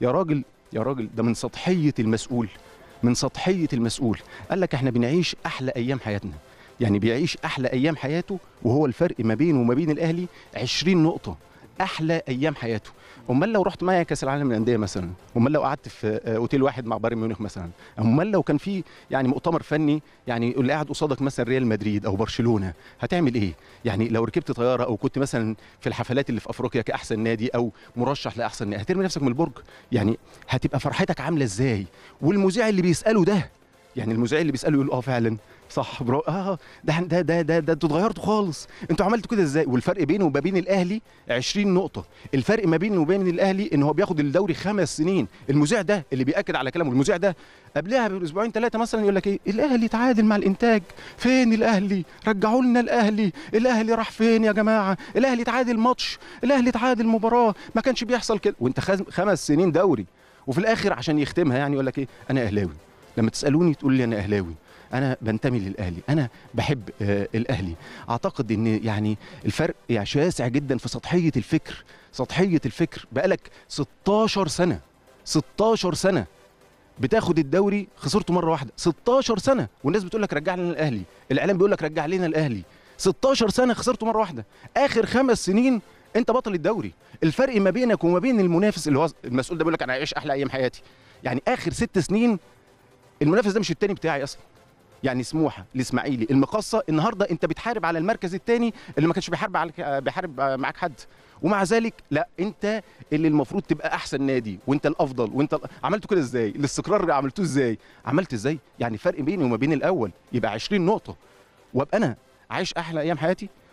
يا راجل يا راجل ده من سطحيه المسؤول من سطحيه المسؤول قال لك احنا بنعيش احلى ايام حياتنا يعني بيعيش احلى ايام حياته وهو الفرق ما بينه وما بين الاهلي 20 نقطه احلى ايام حياته امال لو رحت معايا كاس العالم للانديه مثلا امال لو قعدت في آه، اوتيل واحد مع بايرن ميونخ مثلا امال لو كان في يعني مؤتمر فني يعني اللي قاعد قصادك مثلا ريال مدريد او برشلونه هتعمل ايه يعني لو ركبت طياره او كنت مثلا في الحفلات اللي في افريقيا كاحسن نادي او مرشح لاحسن نادي هترمي نفسك من البرج يعني هتبقى فرحتك عامله ازاي والمذيع اللي بيساله ده يعني المذيع اللي بيساله يقول اه فعلا صح برو اه, آه، ده ده ده ده, انتوا اتغيرتوا خالص انتوا عملتوا كده ازاي والفرق بينه وما بين الاهلي 20 نقطه الفرق ما بينه وبين الاهلي ان هو بياخد الدوري خمس سنين المذيع ده اللي بياكد على كلامه المذيع ده قبلها باسبوعين ثلاثه مثلا يقول لك ايه الاهلي تعادل مع الانتاج فين الاهلي رجعوا لنا الاهلي الاهلي راح فين يا جماعه الاهلي تعادل ماتش الاهلي تعادل مباراه ما كانش بيحصل كده وانت خمس سنين دوري وفي الاخر عشان يختمها يعني يقول لك ايه انا اهلاوي لما تسالوني تقول لي انا اهلاوي انا بنتمي للاهلي انا بحب آه، الاهلي اعتقد ان يعني الفرق يعني شاسع جدا في سطحيه الفكر سطحيه الفكر بقالك 16 سنه 16 سنه بتاخد الدوري خسرته مره واحده 16 سنه والناس بتقول لك رجع لنا الاهلي الاعلام بيقول لك رجع لنا الاهلي 16 سنه خسرته مره واحده اخر خمس سنين انت بطل الدوري الفرق ما بينك وما بين المنافس اللي هو المسؤول ده بيقول لك انا هعيش احلى ايام حياتي يعني اخر ست سنين المنافس ده مش التاني بتاعي اصلا يعني سموحه الاسماعيلي المقصه النهارده انت بتحارب على المركز الثاني اللي ما كانش بيحارب عليك آه، بيحارب آه، معاك حد ومع ذلك لا انت اللي المفروض تبقى احسن نادي وانت الافضل وانت عملته كده ازاي الاستقرار عملته ازاي عملت ازاي يعني فرق بيني وما بين الاول يبقى 20 نقطه وابقى انا عايش احلى ايام حياتي